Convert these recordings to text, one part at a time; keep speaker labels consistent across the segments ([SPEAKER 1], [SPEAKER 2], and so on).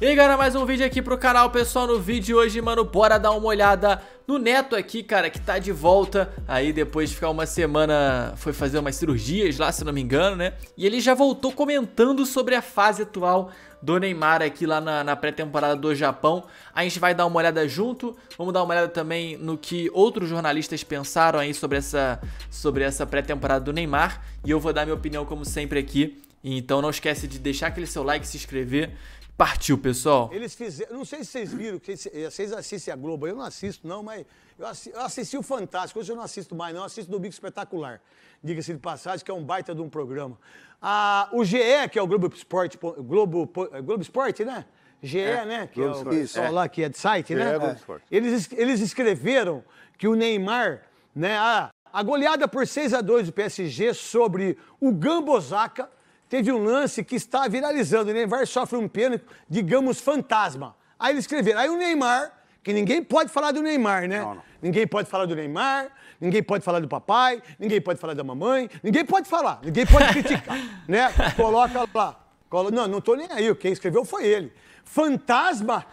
[SPEAKER 1] E aí galera, mais um vídeo aqui pro canal, pessoal, no vídeo de hoje, mano, bora dar uma olhada no Neto aqui, cara, que tá de volta aí depois de ficar uma semana, foi fazer umas cirurgias lá, se não me engano, né, e ele já voltou comentando sobre a fase atual do Neymar aqui lá na, na pré-temporada do Japão, a gente vai dar uma olhada junto, vamos dar uma olhada também no que outros jornalistas pensaram aí sobre essa, sobre essa pré-temporada do Neymar, e eu vou dar minha opinião como sempre aqui, então não esquece de deixar aquele seu like, se inscrever Partiu, pessoal.
[SPEAKER 2] Eles fizeram. Não sei se vocês viram, que eh, vocês assistem a Globo. Eu não assisto, não, mas eu assisti, eu assisti o Fantástico. Hoje eu não assisto mais, não. Eu assisto do Bico Espetacular. Diga-se de passagem, que é um baita de um programa. Ah, o GE, que é o Globo Esporte, Globo, eh, Globo Esporte, né? GE, é, né? Que Globo é o pessoal é. lá que é de site, GE, né? É Globo é. Esporte. Eles, eles escreveram que o Neymar, né? A, a goleada por 6 a 2 do PSG sobre o Gambozaca Teve um lance que está viralizando. O né? Neymar sofre um pênalti, digamos, fantasma. Aí eles escreveram. Aí o Neymar, que ninguém pode falar do Neymar, né? Não, não. Ninguém pode falar do Neymar, ninguém pode falar do papai, ninguém pode falar da mamãe, ninguém pode falar, ninguém pode criticar, né? Coloca lá. Colo... Não, não tô nem aí. Quem escreveu foi ele. Fantasma?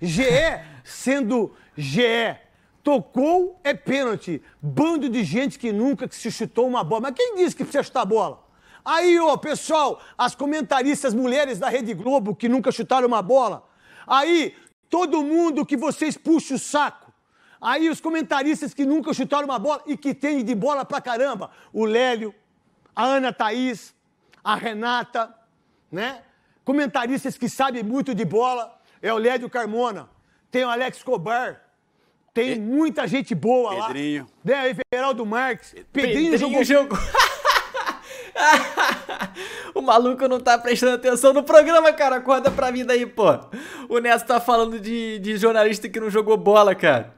[SPEAKER 2] GE sendo GE. Tocou é pênalti. Bando de gente que nunca que se chutou uma bola. Mas quem disse que precisa chutar a bola? Aí, ô, pessoal, as comentaristas mulheres da Rede Globo que nunca chutaram uma bola. Aí, todo mundo que vocês puxam o saco. Aí, os comentaristas que nunca chutaram uma bola e que tem de bola pra caramba. O Lélio, a Ana Thaís, a Renata, né? Comentaristas que sabem muito de bola. É o Lélio Carmona. Tem o Alex Cobar. Tem e... muita gente boa Pedrinho. lá. Pedrinho. Né? Everaldo Marques. Pedrinho, Pedrinho jogou. jogou...
[SPEAKER 1] o maluco não tá prestando atenção no programa, cara. Acorda pra vida aí, pô. O Neto tá falando de, de jornalista que não jogou bola, cara.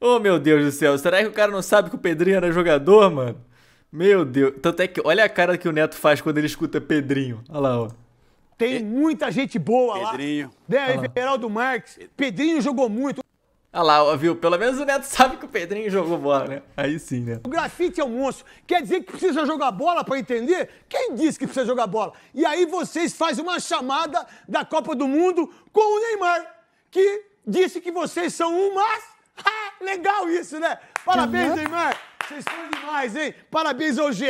[SPEAKER 1] Ô, oh, meu Deus do céu. Será que o cara não sabe que o Pedrinho era jogador, mano? Meu Deus. Tanto é que olha a cara que o Neto faz quando ele escuta Pedrinho. Olha lá, ó. Tem muita gente boa Pedrinho. lá. Pedrinho. Né? Everaldo Marques. Pedrinho jogou muito. Olha lá,
[SPEAKER 2] viu? Pelo menos o Neto sabe que o Pedrinho jogou bola,
[SPEAKER 1] né? Aí sim, né?
[SPEAKER 2] O grafite é um monstro. Quer dizer que precisa jogar bola para entender? Quem disse que precisa jogar bola? E aí vocês fazem uma chamada da Copa do Mundo com o Neymar, que disse que vocês são um, mas... Ha, legal isso, né? Parabéns, uhum. Neymar. Vocês são demais, hein? Parabéns ao GE.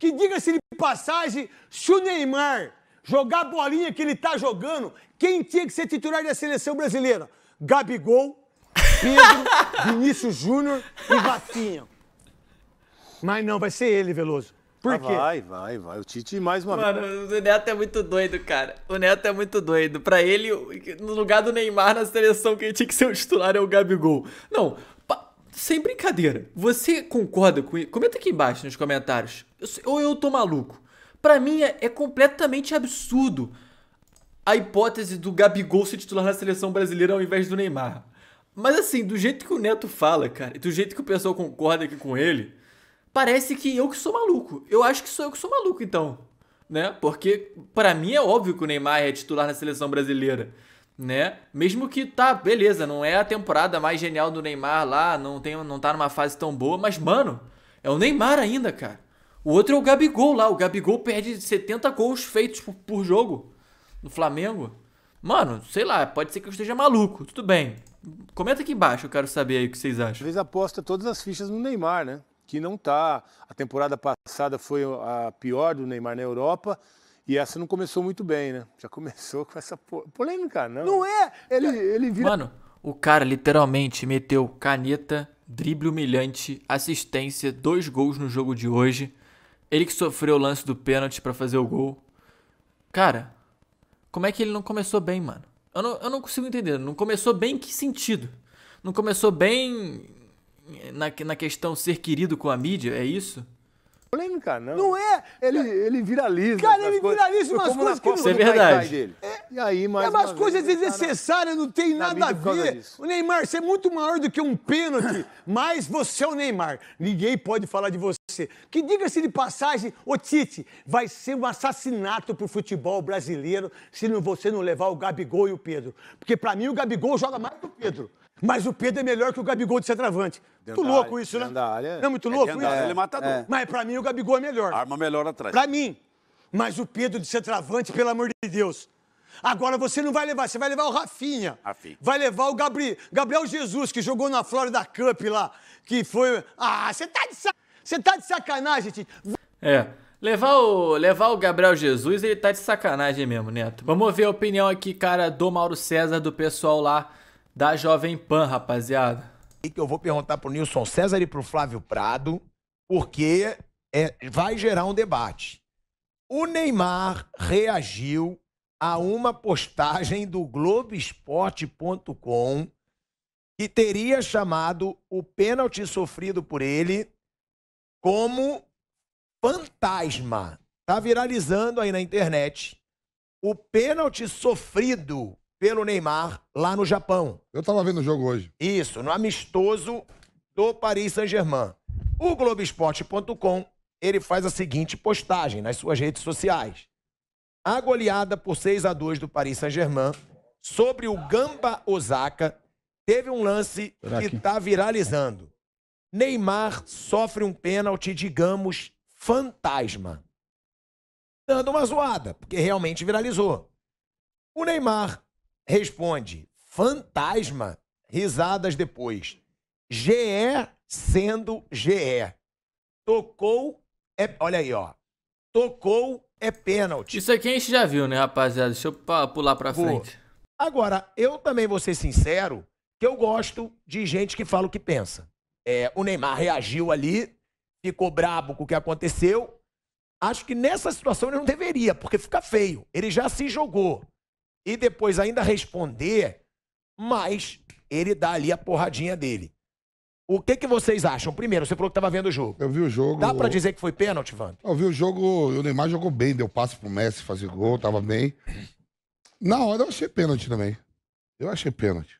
[SPEAKER 2] Que diga-se de passagem, se o Neymar jogar a bolinha que ele tá jogando, quem tinha que ser titular da seleção brasileira? Gabigol, Pedro, Vinícius Júnior
[SPEAKER 1] e Vacinho.
[SPEAKER 2] Mas não, vai ser ele, Veloso. Por ah, quê? Vai, vai, vai. O Tite mais uma Mano, vez.
[SPEAKER 1] Mano, o Neto é muito doido, cara. O Neto é muito doido. Pra ele, no lugar do Neymar na seleção, quem tinha que ser o titular é o Gabigol. Não, sem brincadeira. Você concorda com isso? Comenta aqui embaixo nos comentários. Ou eu tô maluco. Pra mim é, é completamente absurdo a hipótese do Gabigol ser titular na seleção brasileira ao invés do Neymar. Mas assim, do jeito que o Neto fala, cara, e do jeito que o pessoal concorda aqui com ele, parece que eu que sou maluco. Eu acho que sou eu que sou maluco, então. Né? Porque para mim é óbvio que o Neymar é titular na seleção brasileira. Né? Mesmo que tá, beleza, não é a temporada mais genial do Neymar lá, não, tem, não tá numa fase tão boa, mas, mano, é o Neymar ainda, cara. O outro é o Gabigol lá. O Gabigol perde 70 gols feitos por, por jogo no Flamengo. Mano, sei lá, pode ser que eu esteja maluco, tudo bem. Comenta aqui embaixo, eu quero saber aí o que vocês acham. Talvez aposta todas as fichas no Neymar, né? Que não tá. A temporada passada
[SPEAKER 3] foi a pior do Neymar na Europa. E essa não começou muito bem, né? Já começou
[SPEAKER 2] com essa polêmica, não. Não é! Ele, ele vira. Mano,
[SPEAKER 1] o cara literalmente meteu caneta, drible humilhante, assistência, dois gols no jogo de hoje. Ele que sofreu o lance do pênalti para fazer o gol. Cara, como é que ele não começou bem, mano? Eu não, eu não consigo entender. Não começou bem em que sentido? Não começou bem na, na questão ser querido com a mídia, é isso? Polêmica,
[SPEAKER 2] não. Não é? Ele, ele viraliza. Cara, ele viraliza é umas coisas que não é verdade. Dele. É, e aí, mais é umas coisas tá desnecessárias, não tem nada a ver. O Neymar, você é muito maior do que um pênalti, mas você é o Neymar. Ninguém pode falar de você. Que diga-se de passagem, ô Tite, vai ser um assassinato pro futebol brasileiro se não, você não levar o Gabigol e o Pedro. Porque para mim o Gabigol joga mais que o Pedro. Mas o Pedro é melhor que o Gabigol de centroavante. Muito louco isso, né? Área, não é muito é louco isso? Área, ele é matador. É. Mas para mim o Gabigol é melhor. Arma melhor atrás. Para mim. Mas o Pedro de centroavante, pelo amor de Deus. Agora você não vai levar, você vai levar o Rafinha. Rafinha. Vai levar o Gabriel, Gabriel Jesus, que jogou na Florida
[SPEAKER 1] Cup lá, que foi.
[SPEAKER 2] Ah, você tá de sacanagem. Você tá de sacanagem, Tite.
[SPEAKER 1] É. Levar o, levar o Gabriel Jesus, ele tá de sacanagem mesmo, Neto. Vamos ver a opinião aqui, cara, do Mauro César, do pessoal lá da Jovem Pan, rapaziada. E que eu vou perguntar pro Nilson César e pro Flávio Prado, porque é,
[SPEAKER 3] vai gerar um debate. O Neymar reagiu a uma postagem do Globoesporte.com que teria chamado o pênalti sofrido por ele como fantasma. Tá viralizando aí na internet o pênalti sofrido pelo Neymar lá no Japão. Eu tava vendo o jogo hoje. Isso, no amistoso do Paris Saint-Germain. O Globoesporte.com ele faz a seguinte postagem nas suas redes sociais. A goleada por 6 a 2 do Paris Saint-Germain sobre o Gamba Osaka teve um lance que está viralizando. Neymar sofre um pênalti, digamos, fantasma. Dando uma zoada, porque realmente viralizou. O Neymar responde: fantasma? Risadas depois. GE sendo GE. Tocou é.
[SPEAKER 1] Olha aí, ó. Tocou é pênalti. Isso aqui a gente já viu, né, rapaziada? Deixa eu pular pra Pô. frente.
[SPEAKER 3] Agora, eu também vou ser sincero que eu gosto de gente que fala o que pensa. É, o Neymar reagiu ali, ficou brabo com o que aconteceu. Acho que nessa situação ele não deveria, porque fica feio. Ele já se jogou. E depois ainda responder, mas ele dá ali a porradinha dele. O que, que vocês acham? Primeiro, você falou que estava vendo o jogo. Eu vi o jogo. Dá para dizer que foi pênalti,
[SPEAKER 4] Vando? Eu vi o jogo, o Neymar jogou bem, deu passe pro Messi, fazer gol, tava bem. Na hora eu achei pênalti também. Eu achei pênalti.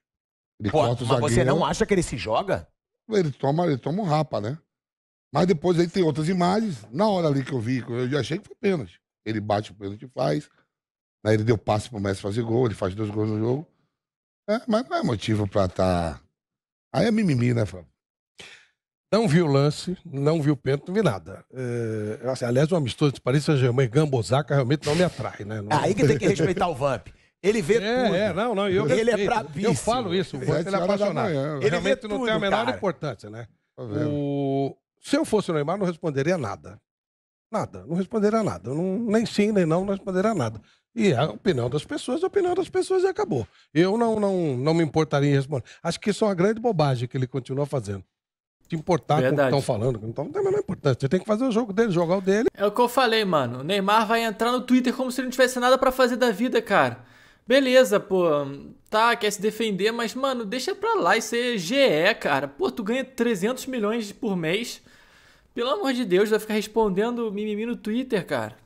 [SPEAKER 4] Ele Pô, corta o mas zagueiro. você não acha que ele se joga? Ele toma, ele toma um rapa, né? Mas depois aí tem outras imagens. Na hora ali que eu vi, eu já achei que foi pênalti. Ele bate o pênalti e faz. Aí né? ele deu passe pro Messi fazer gol, ele faz dois gols no jogo. É, mas não é motivo pra estar. Tá... Aí é mimimi, né, Fábio? Não vi o lance, não vi o pênalti, não vi nada. É, assim, aliás, o amistoso de Paris Saint-Germain e Gambosaca realmente não me atrai, né? Não... aí que tem que respeitar o VAMP. Ele vê é, tudo. É, não, não, eu ele é respeito. é brabíssimo. Eu falo isso, o é apaixonado. Manhã, ele Realmente tudo, não tem a menor cara. importância, né? Tá o... Se eu fosse o Neymar, não responderia nada. Nada, não responderia nada. Não, nem sim, nem não, não responderia nada. E é a opinião das pessoas, a opinião das pessoas e acabou. Eu não, não, não me importaria em responder. Acho que isso é uma grande bobagem que ele continua fazendo te importar Verdade. com o que estão falando. Então não tem a menor importância. Você tem que fazer o jogo dele, jogar o
[SPEAKER 1] dele. É o que eu falei, mano. O Neymar vai entrar no Twitter como se ele não tivesse nada para fazer da vida, cara. Beleza, pô, tá, quer se defender, mas, mano, deixa pra lá é e ser é GE, cara. Pô, tu ganha 300 milhões por mês. Pelo amor de Deus, vai ficar respondendo mimimi no Twitter, cara.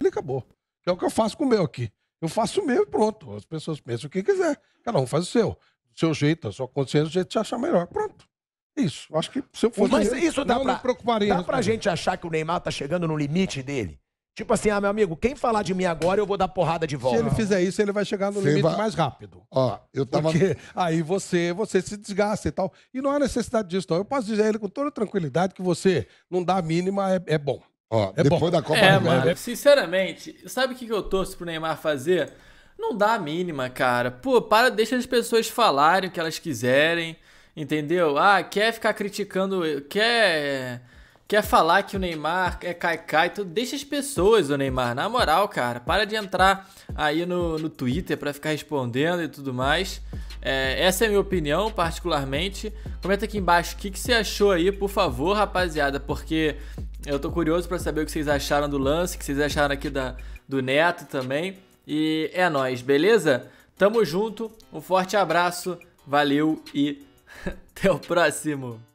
[SPEAKER 4] Ele acabou. É o que eu faço com o meu aqui. Eu faço o meu e pronto. As pessoas pensam o que quiser. Cada um faz o seu. Do seu jeito, a sua consciência, o jeito de achar melhor. Pronto. Isso. Acho que se eu fosse. Mas isso dá não pra, me preocuparia. Dá pra
[SPEAKER 3] gente achar que o Neymar tá chegando no limite dele? Tipo assim, ah, meu amigo, quem falar de mim agora, eu vou dar porrada de volta. Se ele fizer
[SPEAKER 4] isso, ele vai chegar no Cê limite vai... mais rápido. Ó, eu tava... Porque aí você, você se desgasta e tal. E não há necessidade disso, não. Eu posso dizer a ele com toda tranquilidade que você não dá a mínima, é, é bom. Ó, é depois bom. da Copa é, do mano,
[SPEAKER 1] Sinceramente, sabe o que eu torço pro Neymar fazer? Não dá a mínima, cara. Pô, para, deixa as pessoas falarem o que elas quiserem, entendeu? Ah, quer ficar criticando, quer Quer falar que o Neymar é caicai, tu deixa as pessoas, o Neymar, na moral, cara. Para de entrar aí no, no Twitter para ficar respondendo e tudo mais. É, essa é a minha opinião, particularmente. Comenta aqui embaixo o que, que você achou aí, por favor, rapaziada, porque eu tô curioso para saber o que vocês acharam do lance, o que vocês acharam aqui da, do Neto também. E é nós, beleza? Tamo junto, um forte abraço, valeu e até o próximo!